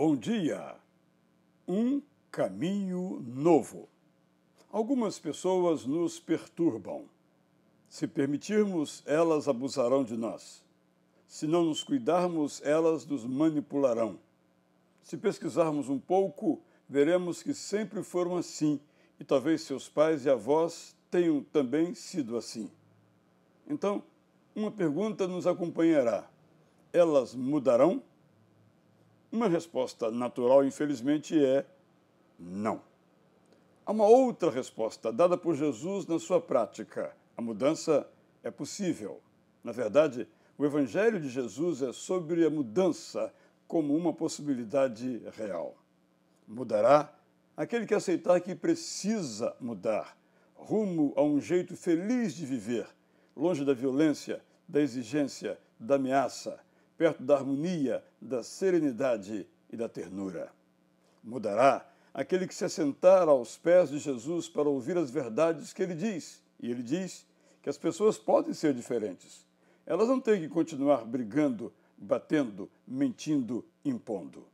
Bom dia! Um caminho novo. Algumas pessoas nos perturbam. Se permitirmos, elas abusarão de nós. Se não nos cuidarmos, elas nos manipularão. Se pesquisarmos um pouco, veremos que sempre foram assim e talvez seus pais e avós tenham também sido assim. Então, uma pergunta nos acompanhará: elas mudarão? Uma resposta natural, infelizmente, é não. Há uma outra resposta dada por Jesus na sua prática. A mudança é possível. Na verdade, o Evangelho de Jesus é sobre a mudança como uma possibilidade real. Mudará aquele que aceitar que precisa mudar, rumo a um jeito feliz de viver, longe da violência, da exigência, da ameaça perto da harmonia, da serenidade e da ternura. Mudará aquele que se assentar aos pés de Jesus para ouvir as verdades que ele diz. E ele diz que as pessoas podem ser diferentes. Elas não têm que continuar brigando, batendo, mentindo, impondo.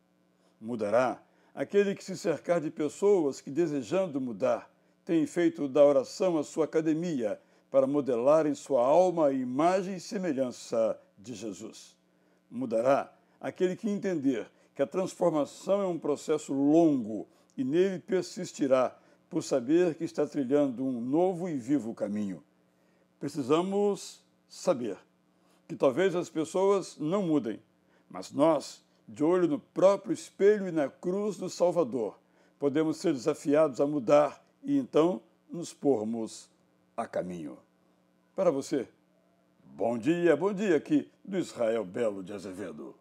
Mudará aquele que se cercar de pessoas que, desejando mudar, têm feito da oração a sua academia para modelar em sua alma a imagem e semelhança de Jesus mudará. Aquele que entender que a transformação é um processo longo e nele persistirá, por saber que está trilhando um novo e vivo caminho. Precisamos saber que talvez as pessoas não mudem, mas nós, de olho no próprio espelho e na cruz do Salvador, podemos ser desafiados a mudar e então nos pormos a caminho. Para você, Bom dia, bom dia aqui do Israel Belo de Azevedo.